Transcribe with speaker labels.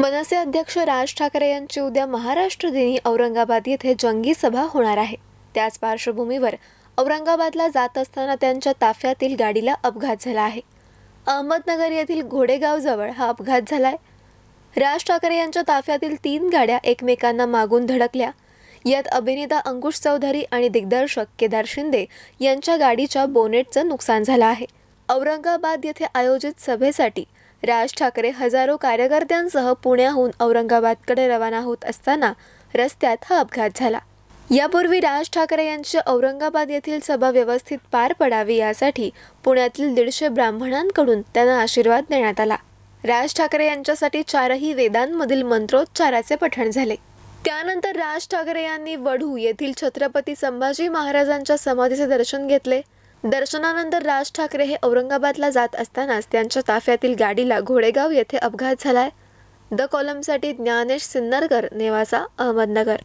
Speaker 1: मनसे अध्यक्ष राज ठाकरे यांची उद्या महाराष्ट्र दिनी औरंगाबाद येथे जंगी सभा होणार आहे त्याच पार्श्वभूमीवर औरंगाबादला जात असताना त्यांच्या ताफ्यातील गाडीला अपघात झाला आहे अहमदनगर येथील घोडेगावजवळ हा अपघात झाला आहे राज ठाकरे यांच्या ताफ्यातील तीन गाड्या एकमेकांना मागून धडकल्या यात अभिनेता अंकुश चौधरी आणि दिग्दर्शक केदार शिंदे यांच्या गाडीच्या बोनेटचं नुकसान झालं आहे औरंगाबाद येथे आयोजित सभेसाठी राज ठाकरे हजारो कार्यकर्त्यांसह पुण्याहून औरंगाबादकडे रवाना होत असताना रस्त्यात हा अपघात झाला यापूर्वी राज ठाकरे यांची औरंगाबाद येथील सभा व्यवस्थित पार पडावी यासाठी पुण्यातील दीडशे ब्राह्मणांकडून त्यांना आशीर्वाद देण्यात आला राज ठाकरे यांच्यासाठी चारही वेदांमधील मंत्रोच्चाराचे पठण झाले त्यानंतर राज ठाकरे यांनी वढू येथील छत्रपती संभाजी महाराजांच्या समाधीचे दर्शन घेतले दर्शनानंतर राज ठाकरे हे औरंगाबादला जात असतानाच त्यांच्या ताफ्यातील गाडीला घोडेगाव येथे अपघात झालाय द कॉलमसाठी ज्ञानेश सिन्नरकर नेवासा अहमदनगर